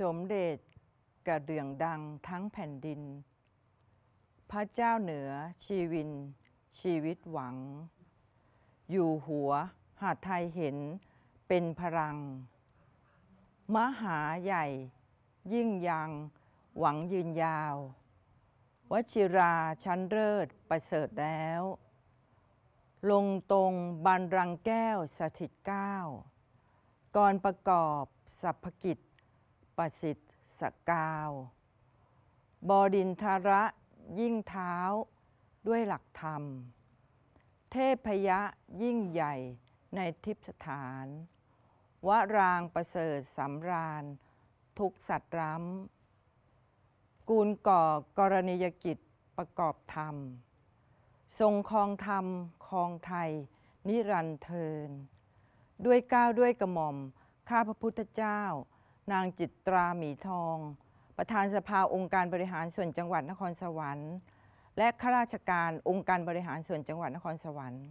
สมเด็จกระเดื่องดังทั้งแผ่นดิน พระเจ้าเหนือชีวินชีวิตหวัง อยู่หัวหาไทยเห็นเป็นพลัง มหาใหญ่ ยิ่งยังหวังยืนยาว วชิราชั้นเริศประเสริฐแล้ว ลงตรงบันรังแก้วสถิตก้าวก่อนประกอบสัพกิจประสิทธิ์สกาวบดินทระยิ่งเท้าด้วยหลักธรรม เทพยะยิ่งใหญ่ในทิพสถาน วรางประเสริฐสำราญ ทุกสัตว์ร้ำกูลก่อกรณียกิจประกอบธรรม ทรงคองธรรมคองไทย นิรันเทินด้วยก้าวด้วยกระหม่อมข้าพระพุทธเจ้านางจิตราหมีทอง ประธานสภาองค์การบริหารส่วนจังหวัดนครสวรรค์ และข้าราชการองค์การบริหารส่วนจังหวัดนครสวรรค์